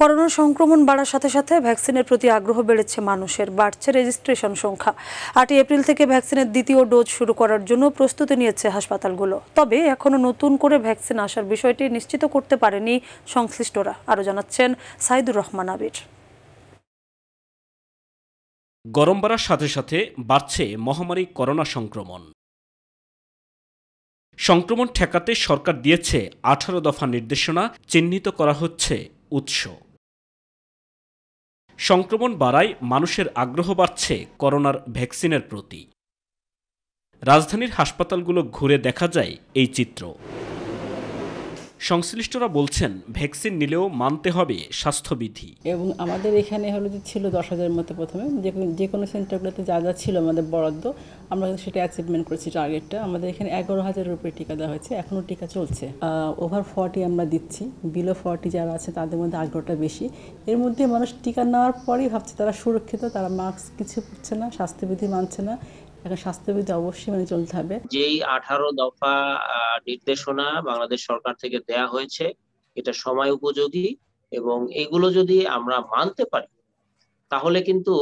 corona সংক্রমণ বাড়ার সাথে সাথে ভ্যাকসিনের প্রতি আগ্রহ বেড়েছে মানুষের বাড়ছে রেজিস্ট্রেশন সংখ্যা আটই এপ্রিল থেকে ভ্যাকসিনের দ্বিতীয় ডোজ শুরু করার জন্য প্রস্তুতি নিয়েছে হাসপাতালগুলো তবে এখনও নতুন করে ভ্যাকসিন আসার বিষয়টি নিশ্চিত করতে পারেনি সংশ্লিষ্টরা আরও জানাচ্ছেন সাইদুর রহমান আবির গরম বাড়ার সাথে সাথে বাড়ছে মহামারী করোনা সংক্রমণ সংক্রমণ ঠেকাতে সরকার দিয়েছে আঠারো দফা নির্দেশনা চিহ্নিত করা হচ্ছে উৎস সংক্রমণ বাড়ায় মানুষের আগ্রহ বাড়ছে করোনার ভ্যাকসিনের প্রতি রাজধানীর হাসপাতালগুলো ঘুরে দেখা যায় এই চিত্র সংশ্লিষ্টরা বলছেন ভ্যাকসিন নিলেও মানতে হবে স্বাস্থ্যবিধি এবং আমাদের এখানে হলো যে ছিল দশ হাজারের মতো প্রথমে যে যে কোনো সেন্টারগুলোতে যা যা ছিল আমাদের বরাদ্দ আমরা সেটা অ্যাচিভমেন্ট করেছি টার্গেটটা আমাদের এখানে এগারো হাজার রুপির টিকা দেওয়া হয়েছে এখনও টিকা চলছে ওভার ফর্টি আমরা দিচ্ছি বিলো ফর্টি যারা আছে তাদের মধ্যে আগ্রহটা বেশি এর মধ্যে মানুষ টিকা নেওয়ার পরেই ভাবছে তারা সুরক্ষিত তারা মাস্ক কিছু করছে না স্বাস্থ্যবিধি মানছে না একটা স্বাস্থ্যবিধি অবশ্যই মেনে চলতে হবে যেই আঠারো দফা নির্দেশনা বাংলাদেশ সরকার থেকে দেয়া হয়েছে এটা সময় উপযোগী এবং এগুলো যদি আমরা মানতে পারি তাহলে কিন্তু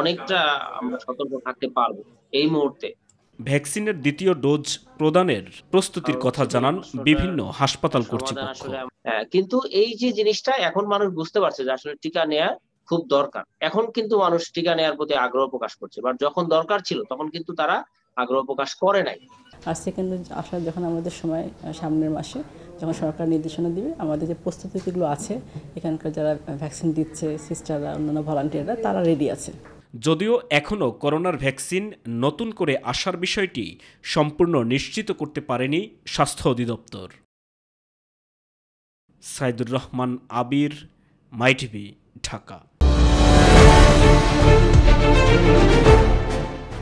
অনেকটা আমরা সতর্ক থাকতে পারবো এই মুহূর্তে ভ্যাকসিনের দ্বিতীয় ডোজ প্রদানের প্রস্তুতির কথা জানান বিভিন্ন হাসপাতাল কর্তৃপক্ষ হ্যাঁ, কিন্তু এই যে জিনিসটা এখন মানুষ বুঝতে পারছে যে আসলে টিকা নেয়া খুব দরকার এখন কিন্তু মানুষ টিকা নেওয়ার প্রতি আগ্রহ প্রকাশ করছে বা যখন দরকার ছিল তখন কিন্তু তারা আগ্রহ প্রকাশ করে নাই আর সেকেন্ড আসার যখন আমাদের সময় সামনের মাসে যখন সরকার নির্দেশনা দিবে আমাদের যে প্রস্তুতিগুলো আছে এখানকার যারা ভ্যাকসিন দিচ্ছে সিস্টাররা অন্যান্য ভলান্টিয়াররা তারা রেডি আছে যদিও এখনও করোনার ভ্যাকসিন নতুন করে আসার বিষয়টি সম্পূর্ণ নিশ্চিত করতে পারেনি স্বাস্থ্য অধিদপ্তর সাইদুর রহমান আবির মাইটিভি ঢাকা